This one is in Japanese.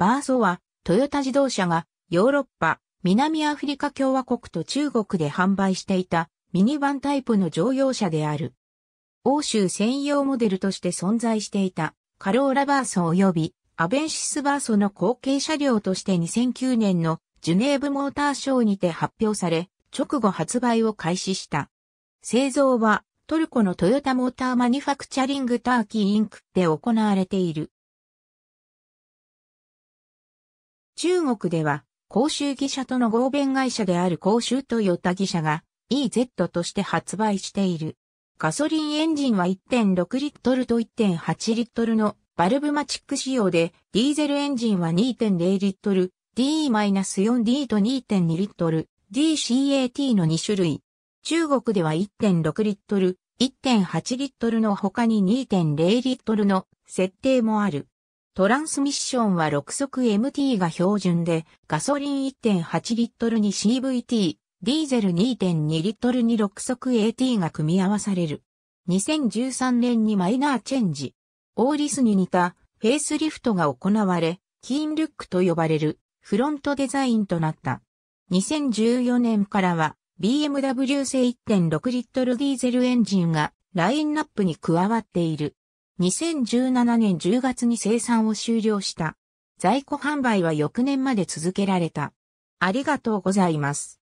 バーソは、トヨタ自動車がヨーロッパ、南アフリカ共和国と中国で販売していたミニバンタイプの乗用車である。欧州専用モデルとして存在していたカローラバーソ及びアベンシスバーソの後継車両として2009年のジュネーブモーターショーにて発表され、直後発売を開始した。製造はトルコのトヨタモーターマニファクチャリングターキーインクで行われている。中国では、公衆記者との合弁会社である公衆トヨタ記者が EZ として発売している。ガソリンエンジンは1.6リットルと1.8リットルのバルブマチック仕様で、ディーゼルエンジンは2.0リットル、D-4D と2.2リットル、DCAT の2種類。中国では1.6リットル、1.8リットルの他に2.0リットルの設定もある。トランスミッションは6速 MT が標準で、ガソリン1.8リットルに CVT、ディーゼル2.2リットルに6速 AT が組み合わされる。2013年にマイナーチェンジ。オーリスに似たフェイスリフトが行われ、キーンルックと呼ばれるフロントデザインとなった。2014年からは BMW 製1.6リットルディーゼルエンジンがラインナップに加わっている。2017年10月に生産を終了した。在庫販売は翌年まで続けられた。ありがとうございます。